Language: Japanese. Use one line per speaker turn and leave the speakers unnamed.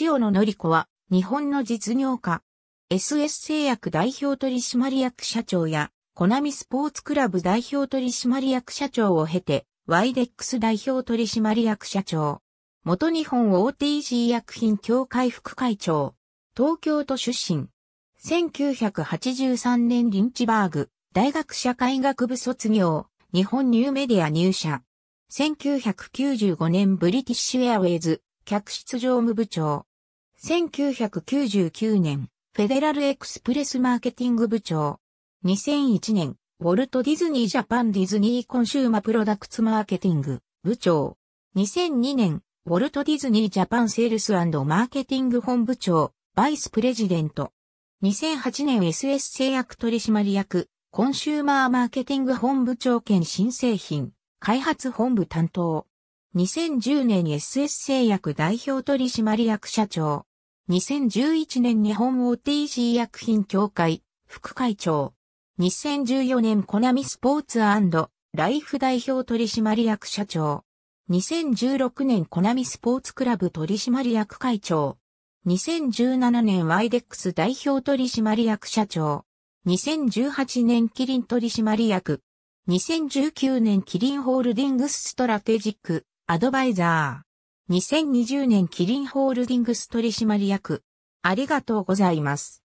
塩野則子は、日本の実業家、SS 製薬代表取締
役社長や、コナミスポーツクラブ代表取締役社長を経て、ワイデックス代表取締役社長。元日本 o t g 医薬品協会副会長。東京都出身。1983年リンチバーグ、大学社会学部卒業、日本ニューメディア入社。1995年ブリティッシュエアウェイズ、客室常務部長。1999年、フェデラルエクスプレスマーケティング部長。2001年、ウォルト・ディズニー・ジャパン・ディズニー・コンシューマ・プロダクツ・マーケティング、部長。2002年、ウォルト・ディズニー・ジャパン・セールスマーケティング本部長、バイス・プレジデント。2008年 SS 製薬取締役、コンシューマーマーケティング本部長兼新製品、開発本部担当。2010年 SS 製薬代表取締役社長。2011年日本 OTC 薬品協会副会長。2014年コナミスポーツライフ代表取締役社長。2016年コナミスポーツクラブ取締役会長。2017年ワイデックス代表取締役社長。2018年キリン取締役。2019年キリンホールディングスストラテジックアドバイザー。2020年キリンホールディングス取
締役。ありがとうございます。